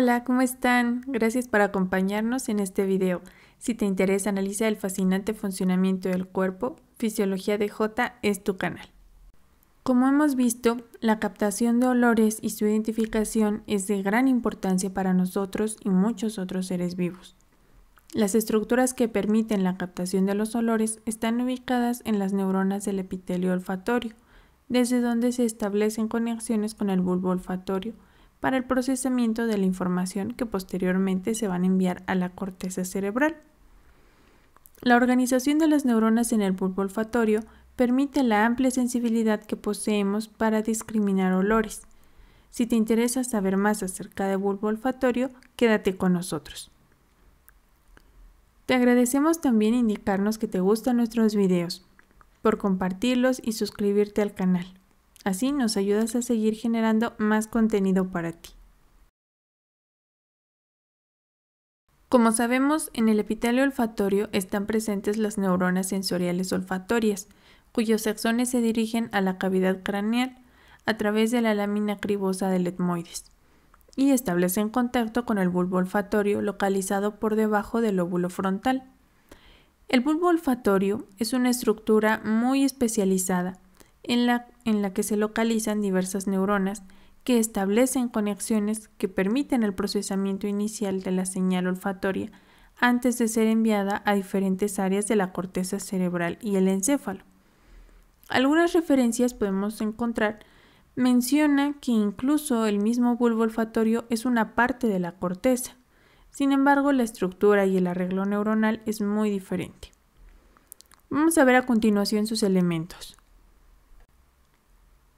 Hola, ¿cómo están? Gracias por acompañarnos en este video. Si te interesa, analizar el fascinante funcionamiento del cuerpo. Fisiología de J es tu canal. Como hemos visto, la captación de olores y su identificación es de gran importancia para nosotros y muchos otros seres vivos. Las estructuras que permiten la captación de los olores están ubicadas en las neuronas del epitelio olfatorio, desde donde se establecen conexiones con el bulbo olfatorio, para el procesamiento de la información que posteriormente se van a enviar a la corteza cerebral. La organización de las neuronas en el bulbo olfatorio permite la amplia sensibilidad que poseemos para discriminar olores. Si te interesa saber más acerca del bulbo olfatorio, quédate con nosotros. Te agradecemos también indicarnos que te gustan nuestros videos, por compartirlos y suscribirte al canal. Así nos ayudas a seguir generando más contenido para ti. Como sabemos, en el epitelio olfatorio están presentes las neuronas sensoriales olfatorias, cuyos axones se dirigen a la cavidad craneal a través de la lámina cribosa del etmoides y establecen contacto con el bulbo olfatorio localizado por debajo del lóbulo frontal. El bulbo olfatorio es una estructura muy especializada en la, que se localizan diversas neuronas que establecen conexiones que permiten el procesamiento inicial de la señal olfatoria antes de ser enviada a diferentes áreas de la corteza cerebral y el encéfalo. Algunas referencias podemos encontrar menciona que incluso el mismo bulbo olfatorio es una parte de la corteza. Sin embargo, la estructura y el arreglo neuronal es muy diferente. Vamos a ver a continuación sus elementos.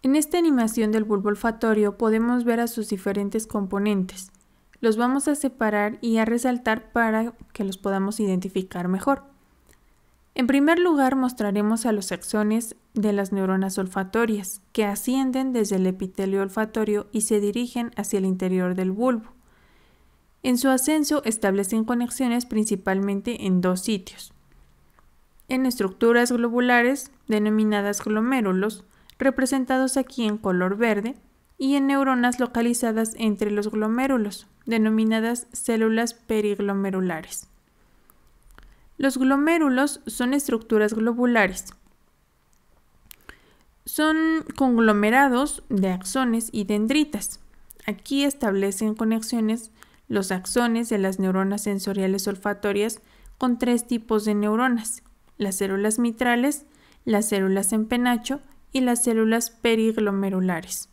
En esta animación del bulbo olfatorio podemos ver a sus diferentes componentes. Los vamos a separar y a resaltar para que los podamos identificar mejor. En primer lugar mostraremos a los axones de las neuronas olfatorias, que ascienden desde el epitelio olfatorio y se dirigen hacia el interior del bulbo. En su ascenso establecen conexiones principalmente en dos sitios. En estructuras globulares, denominadas glomérulos, representados aquí en color verde, y en neuronas localizadas entre los glomérulos, denominadas células periglomerulares. Los glomérulos son estructuras globulares. Son conglomerados de axones y dendritas. Aquí establecen conexiones los axones de las neuronas sensoriales olfatorias con tres tipos de neuronas, las células mitrales, las células en penacho y las células periglomerulares.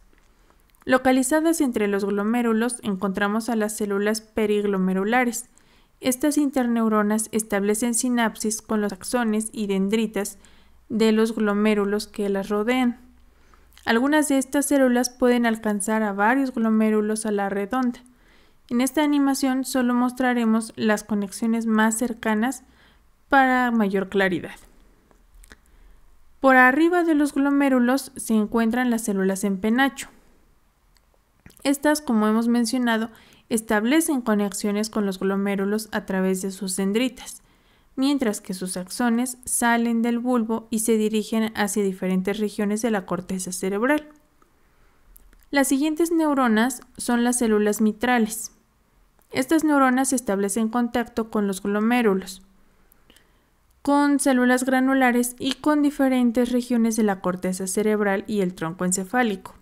Localizadas entre los glomérulos encontramos a las células periglomerulares. Estas interneuronas establecen sinapsis con los axones y dendritas de los glomérulos que las rodean. Algunas de estas células pueden alcanzar a varios glomérulos a la redonda. En esta animación solo mostraremos las conexiones más cercanas para mayor claridad. Por arriba de los glomérulos se encuentran las células en penacho. Estas, como hemos mencionado, establecen conexiones con los glomérulos a través de sus dendritas, mientras que sus axones salen del bulbo y se dirigen hacia diferentes regiones de la corteza cerebral. Las siguientes neuronas son las células mitrales. Estas neuronas establecen contacto con los glomérulos, con células granulares y con diferentes regiones de la corteza cerebral y el tronco encefálico.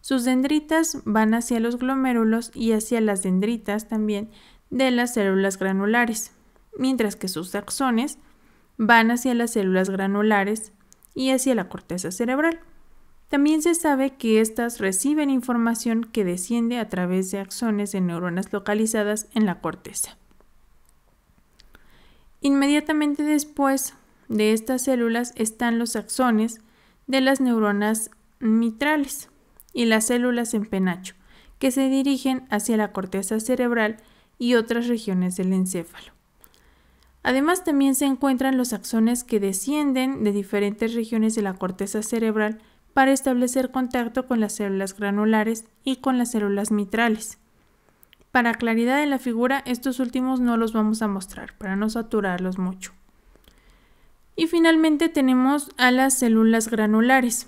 Sus dendritas van hacia los glomérulos y hacia las dendritas también de las células granulares, mientras que sus axones van hacia las células granulares y hacia la corteza cerebral. También se sabe que éstas reciben información que desciende a través de axones de neuronas localizadas en la corteza. Inmediatamente después de estas células están los axones de las neuronas mitrales y las células en penacho, que se dirigen hacia la corteza cerebral y otras regiones del encéfalo. Además también se encuentran los axones que descienden de diferentes regiones de la corteza cerebral para establecer contacto con las células granulares y con las células mitrales. Para claridad de la figura, estos últimos no los vamos a mostrar para no saturarlos mucho. Y finalmente tenemos a las células granulares.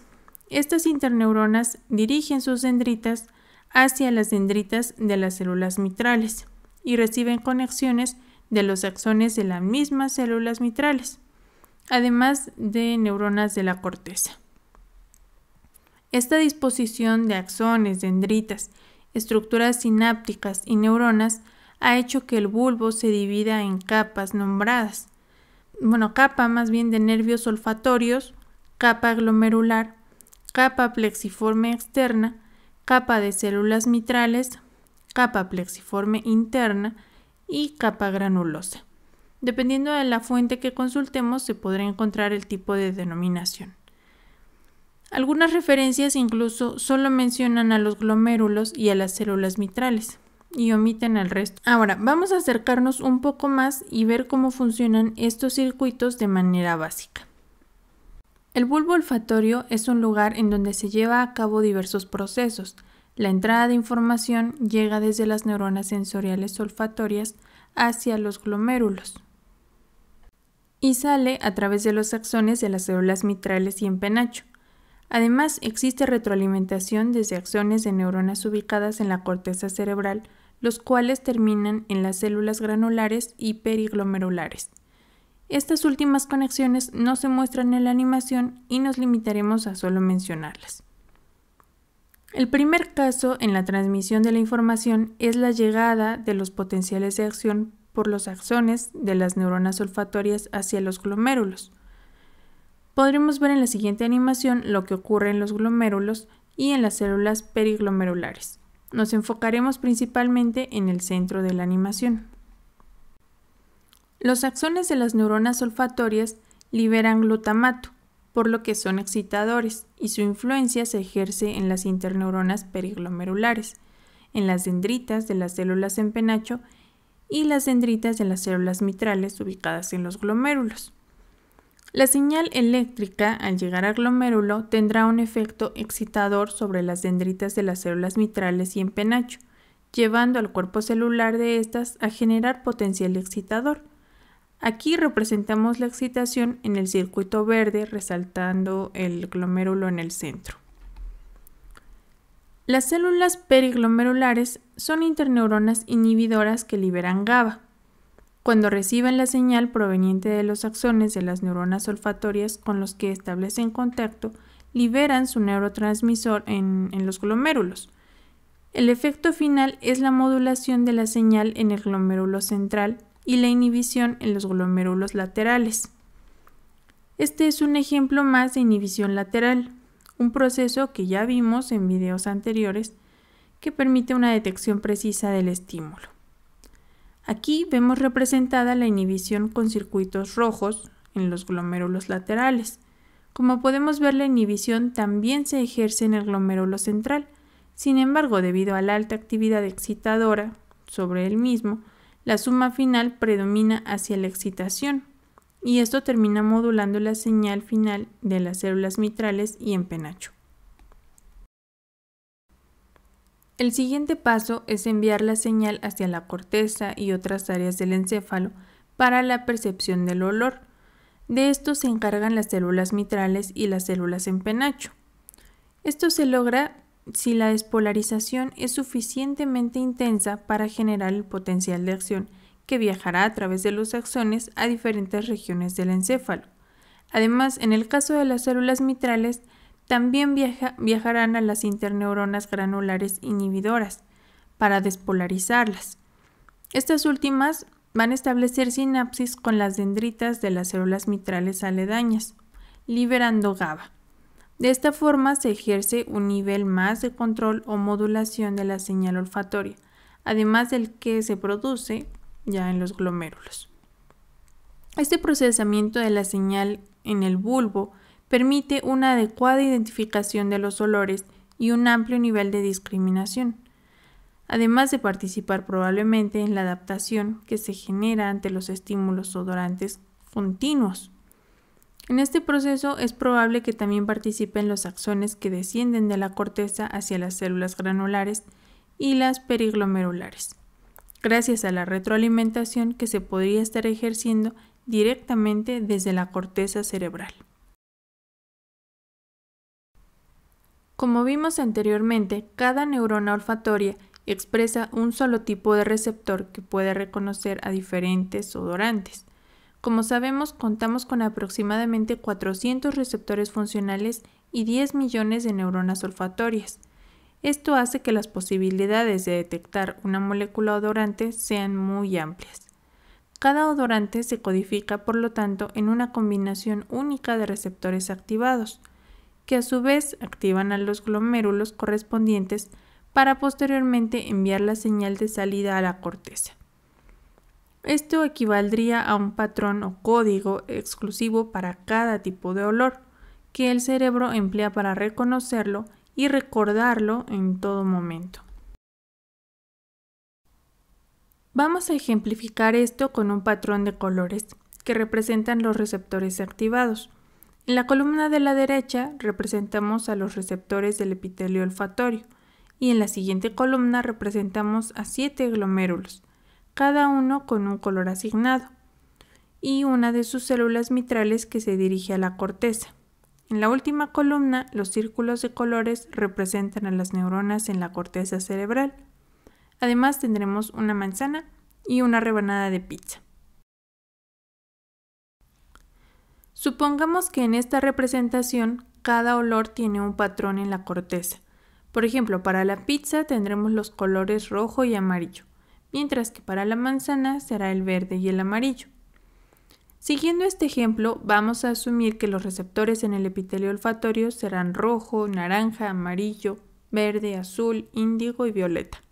Estas interneuronas dirigen sus dendritas hacia las dendritas de las células mitrales y reciben conexiones de los axones de las mismas células mitrales, además de neuronas de la corteza. Esta disposición de axones, dendritas estructuras sinápticas y neuronas ha hecho que el bulbo se divida en capas nombradas. Bueno, capa más bien de nervios olfatorios, capa glomerular, capa plexiforme externa, capa de células mitrales, capa plexiforme interna y capa granulosa. Dependiendo de la fuente que consultemos se podrá encontrar el tipo de denominación. Algunas referencias incluso solo mencionan a los glomérulos y a las células mitrales y omiten al resto. Ahora, vamos a acercarnos un poco más y ver cómo funcionan estos circuitos de manera básica. El bulbo olfatorio es un lugar en donde se lleva a cabo diversos procesos. La entrada de información llega desde las neuronas sensoriales olfatorias hacia los glomérulos y sale a través de los axones de las células mitrales y en penacho. Además, existe retroalimentación desde acciones de neuronas ubicadas en la corteza cerebral, los cuales terminan en las células granulares y periglomerulares. Estas últimas conexiones no se muestran en la animación y nos limitaremos a solo mencionarlas. El primer caso en la transmisión de la información es la llegada de los potenciales de acción por los axones de las neuronas olfatorias hacia los glomérulos. Podremos ver en la siguiente animación lo que ocurre en los glomérulos y en las células periglomerulares. Nos enfocaremos principalmente en el centro de la animación. Los axones de las neuronas olfatorias liberan glutamato, por lo que son excitadores, y su influencia se ejerce en las interneuronas periglomerulares, en las dendritas de las células en penacho y las dendritas de las células mitrales ubicadas en los glomérulos. La señal eléctrica, al llegar al glomérulo, tendrá un efecto excitador sobre las dendritas de las células mitrales y en penacho, llevando al cuerpo celular de estas a generar potencial excitador. Aquí representamos la excitación en el circuito verde, resaltando el glomérulo en el centro. Las células periglomerulares son interneuronas inhibidoras que liberan GABA, cuando reciben la señal proveniente de los axones de las neuronas olfatorias con los que establecen contacto, liberan su neurotransmisor en, los glomérulos. El efecto final es la modulación de la señal en el glomérulo central y la inhibición en los glomérulos laterales. Este es un ejemplo más de inhibición lateral, un proceso que ya vimos en videos anteriores que permite una detección precisa del estímulo. Aquí vemos representada la inhibición con circuitos rojos en los glomérulos laterales. Como podemos ver, la inhibición también se ejerce en el glomérulo central. Sin embargo, debido a la alta actividad excitadora sobre el mismo, la suma final predomina hacia la excitación, y esto termina modulando la señal final de las células mitrales y en penacho. El siguiente paso es enviar la señal hacia la corteza y otras áreas del encéfalo para la percepción del olor. De esto se encargan las células mitrales y las células en penacho. Esto se logra si la despolarización es suficientemente intensa para generar el potencial de acción que viajará a través de los axones a diferentes regiones del encéfalo. Además, en el caso de las células mitrales, también viajarán a las interneuronas granulares inhibidoras para despolarizarlas. Estas últimas van a establecer sinapsis con las dendritas de las células mitrales aledañas, liberando GABA. De esta forma se ejerce un nivel más de control o modulación de la señal olfatoria, además del que se produce ya en los glomérulos. Este procesamiento de la señal en el bulbo permite una adecuada identificación de los olores y un amplio nivel de discriminación, además de participar probablemente en la adaptación que se genera ante los estímulos odorantes continuos. En este proceso es probable que también participen los axones que descienden de la corteza hacia las células granulares y las periglomerulares, gracias a la retroalimentación que se podría estar ejerciendo directamente desde la corteza cerebral. Como vimos anteriormente, cada neurona olfatoria expresa un solo tipo de receptor que puede reconocer a diferentes odorantes. Como sabemos, contamos con aproximadamente 400 receptores funcionales y 10 millones de neuronas olfatorias. Esto hace que las posibilidades de detectar una molécula odorante sean muy amplias. Cada odorante se codifica, por lo tanto, en una combinación única de receptores activados que a su vez activan a los glomérulos correspondientes para posteriormente enviar la señal de salida a la corteza. Esto equivaldría a un patrón o código exclusivo para cada tipo de olor, que el cerebro emplea para reconocerlo y recordarlo en todo momento. Vamos a ejemplificar esto con un patrón de colores que representan los receptores activados. En la columna de la derecha representamos a los receptores del epitelio olfatorio y en la siguiente columna representamos a siete glomérulos, cada uno con un color asignado y una de sus células mitrales que se dirige a la corteza. En la última columna, los círculos de colores representan a las neuronas en la corteza cerebral. Además tendremos una manzana y una rebanada de pizza. Supongamos que en esta representación cada olor tiene un patrón en la corteza. Por ejemplo, para la pizza tendremos los colores rojo y amarillo, mientras que para la manzana será el verde y el amarillo. Siguiendo este ejemplo, vamos a asumir que los receptores en el epitelio olfatorio serán rojo, naranja, amarillo, verde, azul, índigo y violeta.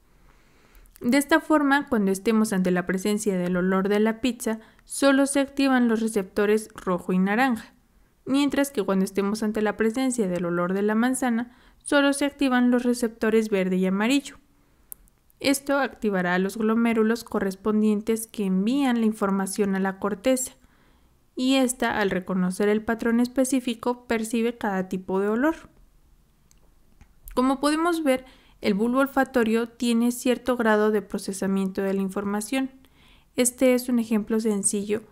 De esta forma, cuando estemos ante la presencia del olor de la pizza, solo se activan los receptores rojo y naranja, mientras que cuando estemos ante la presencia del olor de la manzana, solo se activan los receptores verde y amarillo. Esto activará los glomérulos correspondientes que envían la información a la corteza, y ésta, al reconocer el patrón específico, percibe cada tipo de olor. Como podemos ver, el bulbo olfatorio tiene cierto grado de procesamiento de la información. Este es un ejemplo sencillo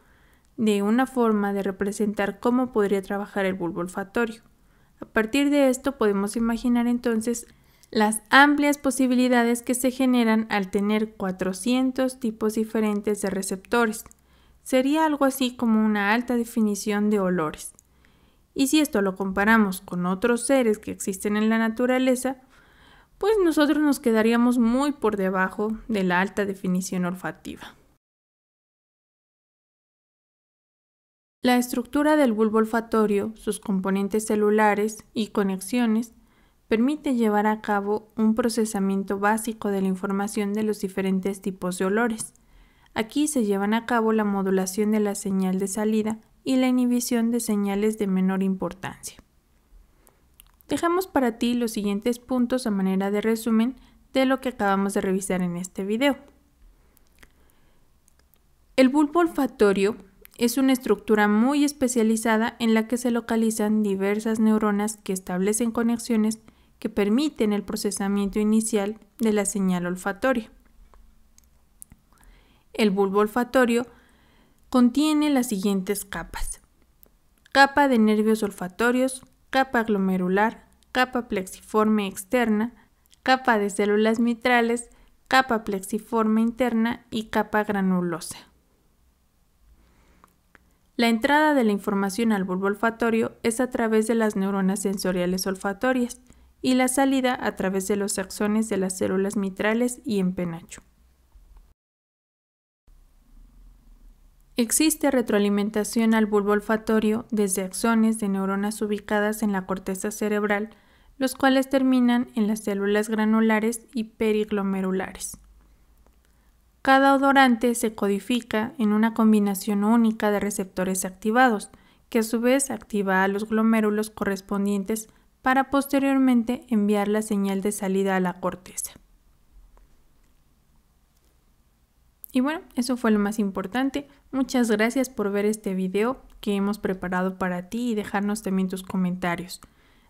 de una forma de representar cómo podría trabajar el bulbo olfatorio. A partir de esto podemos imaginar entonces las amplias posibilidades que se generan al tener 400 tipos diferentes de receptores. Sería algo así como una alta definición de olores. Y si esto lo comparamos con otros seres que existen en la naturaleza, pues nosotros nos quedaríamos muy por debajo de la alta definición olfativa. La estructura del bulbo olfatorio, sus componentes celulares y conexiones permite llevar a cabo un procesamiento básico de la información de los diferentes tipos de olores. Aquí se llevan a cabo la modulación de la señal de salida y la inhibición de señales de menor importancia. Dejamos para ti los siguientes puntos a manera de resumen de lo que acabamos de revisar en este video. El bulbo olfatorio es una estructura muy especializada en la que se localizan diversas neuronas que establecen conexiones que permiten el procesamiento inicial de la señal olfatoria. El bulbo olfatorio contiene las siguientes capas. Capa de nervios olfatorios, capa glomerular, capa plexiforme externa, capa de células mitrales, capa plexiforme interna y capa granulosa. La entrada de la información al bulbo olfatorio es a través de las neuronas sensoriales olfatorias y la salida a través de los axones de las células mitrales y en penacho. Existe retroalimentación al bulbo olfatorio desde axones de neuronas ubicadas en la corteza cerebral, los cuales terminan en las células granulares y periglomerulares. Cada odorante se codifica en una combinación única de receptores activados, que a su vez activa a los glomérulos correspondientes para posteriormente enviar la señal de salida a la corteza. Y bueno, eso fue lo más importante. Muchas gracias por ver este video que hemos preparado para ti y dejarnos también tus comentarios.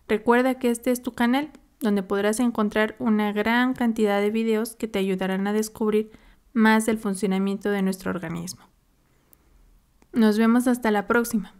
Recuerda que este es tu canal donde podrás encontrar una gran cantidad de videos que te ayudarán a descubrir más del funcionamiento de nuestro organismo. Nos vemos hasta la próxima.